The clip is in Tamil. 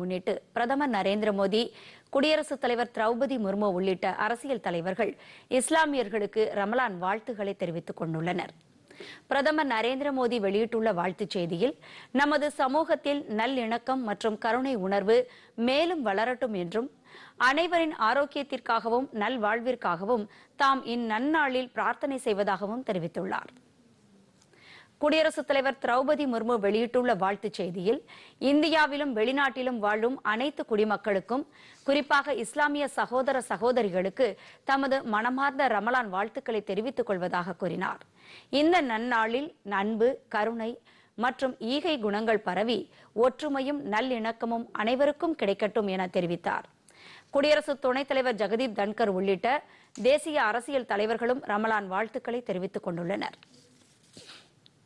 முன்னிட்டு பிரதமர் நரேந்திர மோடி குடியரசுத் தலைவர் திரௌபதி முர்மு உள்ளிட்ட அரசியல் தலைவர்கள் இஸ்லாமியர்களுக்கு ரமலான் வாழ்த்துக்களை தெரிவித்துக் கொண்டுள்ளனர் பிரதமர் நரேந்திர மோடி வெளியிட்டுள்ள வாழ்த்துச் செய்தியில் நமது சமூகத்தில் நல்லிணக்கம் மற்றும் கருணை உணர்வு மேலும் வளரட்டும் என்றும் அனைவரின் ஆரோக்கியத்திற்காகவும் நல்வாழ்விற்காகவும் தாம் இந்நன்னாளில் பிரார்த்தனை செய்வதாகவும் தெரிவித்துள்ளார் குடியரசுத் தலைவர் திரௌபதி முர்மு வெளியிட்டுள்ள வாழ்த்துச் செய்தியில் இந்தியாவிலும் வெளிநாட்டிலும் வாழும் அனைத்து குடிமக்களுக்கும் குறிப்பாக இஸ்லாமிய சகோதர சகோதரிகளுக்கு தமது மனமார்ந்த ரமலான் வாழ்த்துக்களை தெரிவித்துக் கொள்வதாக கூறினார் இந்த நன்னாளில் அன்பு கருணை மற்றும் ஈகை குணங்கள் பரவி ஒற்றுமையும் நல்லிணக்கமும் அனைவருக்கும் கிடைக்கட்டும் என தெரிவித்தார் குடியரசு துணைத் தலைவர் ஜெகதீப் தன்கர் உள்ளிட்ட தேசிய அரசியல் தலைவர்களும் ரமலான் வாழ்த்துக்களை தெரிவித்துக் கொண்டுள்ளனா்